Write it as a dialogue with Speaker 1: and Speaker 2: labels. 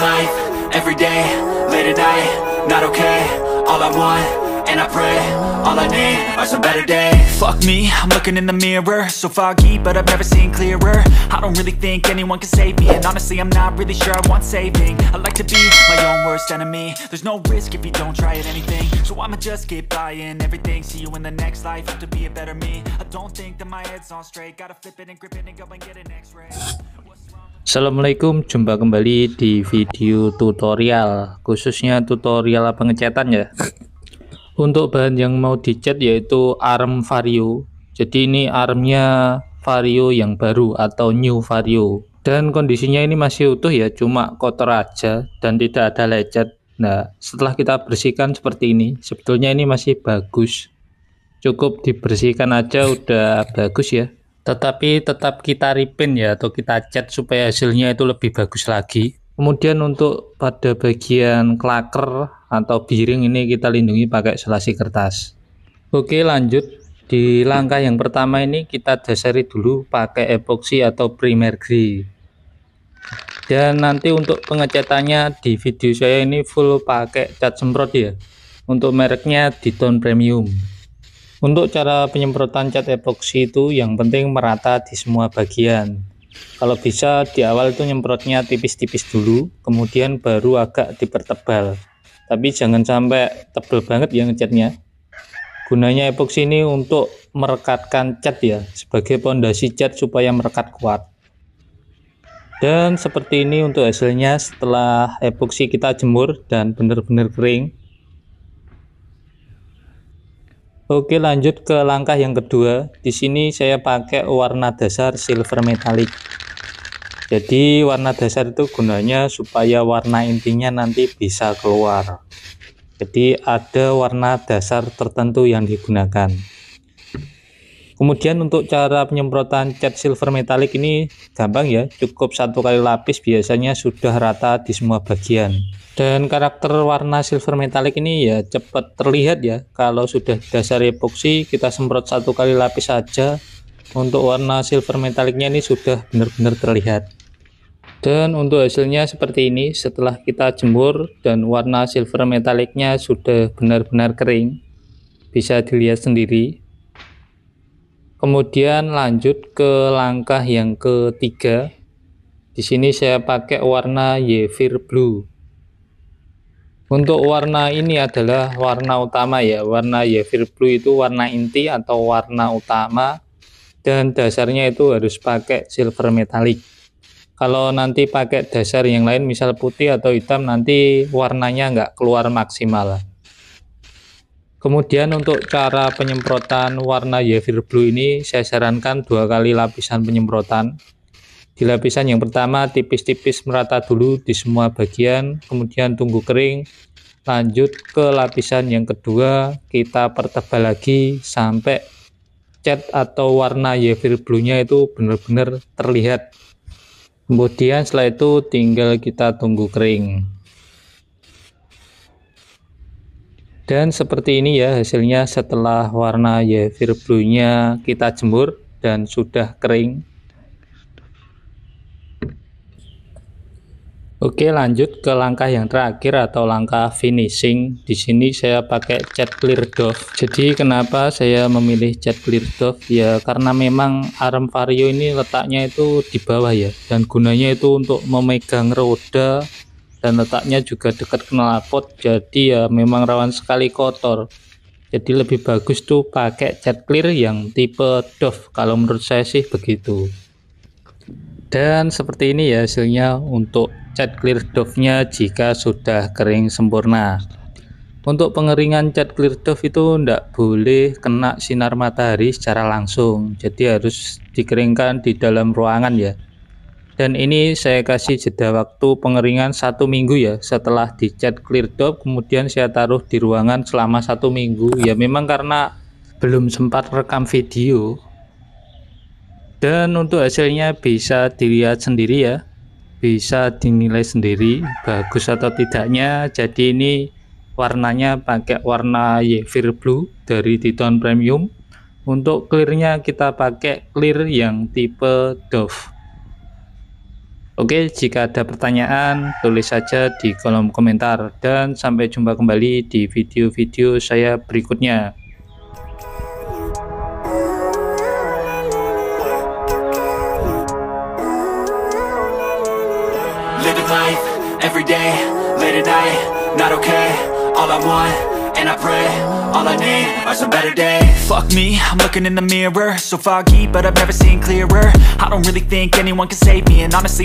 Speaker 1: life every day late at night not okay all i want and i pray all i need are some better days fuck me i'm looking in the mirror so foggy but i've never seen clearer i don't really think anyone can save me and honestly i'm not really sure i want saving i like to be my own worst enemy there's no risk if you don't try at anything so i'ma just get buying everything see you in the next life have to be a better me i don't think that my head's on straight gotta flip it and grip it and go and get an x-ray Assalamualaikum, jumpa kembali di video tutorial, khususnya tutorial pengecatan ya. Untuk bahan yang mau dicat yaitu arm vario. Jadi ini armnya vario yang baru atau new vario. Dan kondisinya ini masih utuh ya, cuma kotor aja dan tidak ada lecet. Nah, setelah kita bersihkan seperti ini, sebetulnya ini masih bagus. Cukup dibersihkan aja udah bagus ya. Tetapi tetap kita ripin ya atau kita cat supaya hasilnya itu lebih bagus lagi. Kemudian untuk pada bagian klaker atau biring ini kita lindungi pakai selasi kertas. Oke lanjut di langkah yang pertama ini kita dasari dulu pakai epoxy atau primer grey dan nanti untuk pengecatannya di video saya ini full pakai cat semprot ya untuk mereknya Diton Premium untuk cara penyemprotan cat epoksi itu yang penting merata di semua bagian. Kalau bisa di awal itu nyemprotnya tipis-tipis dulu, kemudian baru agak dipertebal. Tapi jangan sampai tebal banget ya ngecatnya. Gunanya epoksi ini untuk merekatkan cat ya, sebagai pondasi cat supaya merekat kuat. Dan seperti ini untuk hasilnya setelah epoksi kita jemur dan benar-benar kering. Oke, lanjut ke langkah yang kedua. Di sini saya pakai warna dasar silver metallic. Jadi, warna dasar itu gunanya supaya warna intinya nanti bisa keluar. Jadi, ada warna dasar tertentu yang digunakan kemudian untuk cara penyemprotan cat silver metalik ini gampang ya cukup satu kali lapis biasanya sudah rata di semua bagian dan karakter warna silver metalik ini ya cepat terlihat ya kalau sudah dasar epoksi kita semprot satu kali lapis saja untuk warna silver metaliknya ini sudah benar-benar terlihat dan untuk hasilnya seperti ini setelah kita jemur dan warna silver metaliknya sudah benar-benar kering bisa dilihat sendiri Kemudian lanjut ke langkah yang ketiga. Di sini saya pakai warna Yevir Blue. Untuk warna ini adalah warna utama ya. Warna Yevir Blue itu warna inti atau warna utama dan dasarnya itu harus pakai silver metallic. Kalau nanti pakai dasar yang lain misal putih atau hitam nanti warnanya nggak keluar maksimal. Kemudian untuk cara penyemprotan warna yevir Blue ini saya sarankan dua kali lapisan penyemprotan. Di lapisan yang pertama tipis-tipis merata dulu di semua bagian, kemudian tunggu kering. Lanjut ke lapisan yang kedua, kita pertebal lagi sampai cat atau warna yevir Blue-nya itu benar-benar terlihat. Kemudian setelah itu tinggal kita tunggu kering. Dan seperti ini ya hasilnya setelah warna yellow blue-nya kita jemur dan sudah kering. Oke, lanjut ke langkah yang terakhir atau langkah finishing. Di sini saya pakai cat clear dove. Jadi kenapa saya memilih cat clear dove? Ya karena memang arm vario ini letaknya itu di bawah ya dan gunanya itu untuk memegang roda dan letaknya juga dekat knalpot jadi ya memang rawan sekali kotor jadi lebih bagus tuh pakai cat clear yang tipe Dove kalau menurut saya sih begitu dan seperti ini ya hasilnya untuk cat clear Dove nya jika sudah kering sempurna untuk pengeringan cat clear Dove itu tidak boleh kena sinar matahari secara langsung jadi harus dikeringkan di dalam ruangan ya dan ini saya kasih jeda waktu pengeringan satu minggu ya setelah dicat clear top kemudian saya taruh di ruangan selama satu minggu ya memang karena belum sempat rekam video dan untuk hasilnya bisa dilihat sendiri ya bisa dinilai sendiri bagus atau tidaknya jadi ini warnanya pakai warna Yevir Blue dari Titan Premium untuk clearnya kita pakai clear yang tipe Dove Oke, jika ada pertanyaan, tulis saja di kolom komentar. Dan sampai jumpa kembali di video-video saya berikutnya. every day, late at night, not okay, all I want and I pray All I need are some better days Fuck me, I'm looking in the mirror So foggy, but I've never seen clearer I don't really think anyone can save me And honestly, I'm